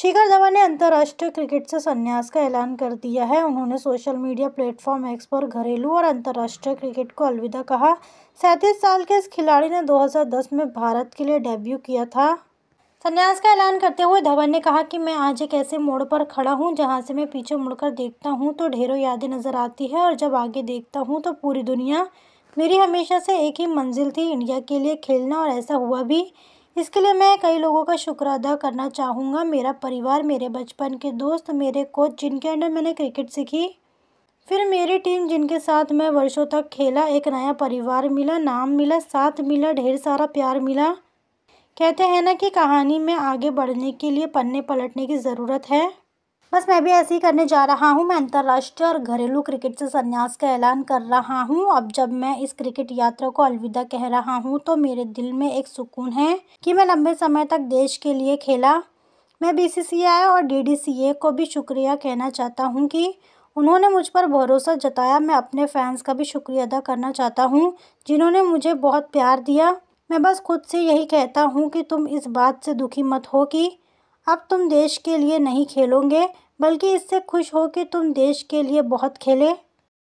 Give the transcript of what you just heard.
शिखर धवन ने अंतर्राष्ट्रीय क्रिकेट से संन्यास का ऐलान कर दिया है उन्होंने सोशल मीडिया प्लेटफॉर्म एक्स पर घरेलू और अंतर्राष्ट्रीय क्रिकेट को अलविदा कहा सैंतीस साल के इस खिलाड़ी ने 2010 में भारत के लिए डेब्यू किया था संन्यास का ऐलान करते हुए धवन ने कहा कि मैं आज एक ऐसे मोड़ पर खड़ा हूँ जहाँ से मैं पीछे मुड़कर देखता हूँ तो ढेरों यादें नज़र आती है और जब आगे देखता हूँ तो पूरी दुनिया मेरी हमेशा से एक ही मंजिल थी इंडिया के लिए खेलना और ऐसा हुआ भी इसके लिए मैं कई लोगों का शुक्र अदा करना चाहूँगा मेरा परिवार मेरे बचपन के दोस्त मेरे कोच जिनके अंडर मैंने क्रिकेट सीखी फिर मेरी टीम जिनके साथ मैं वर्षों तक खेला एक नया परिवार मिला नाम मिला साथ मिला ढेर सारा प्यार मिला कहते हैं ना कि कहानी में आगे बढ़ने के लिए पन्ने पलटने की ज़रूरत है बस मैं भी ऐसे ही करने जा रहा हूँ मैं अंतर्राष्ट्रीय और घरेलू क्रिकेट से संन्यास का ऐलान कर रहा हूँ अब जब मैं इस क्रिकेट यात्रा को अलविदा कह रहा हूँ तो मेरे दिल में एक सुकून है कि मैं लंबे समय तक देश के लिए खेला मैं बी और डी को भी शुक्रिया कहना चाहता हूँ कि उन्होंने मुझ पर भरोसा जताया मैं अपने फैंस का भी शुक्रिया अदा करना चाहता हूँ जिन्होंने मुझे बहुत प्यार दिया मैं बस खुद से यही कहता हूँ कि तुम इस बात से दुखी मत हो कि अब तुम देश के लिए नहीं खेलोगे बल्कि इससे खुश हो कि तुम देश के लिए बहुत खेले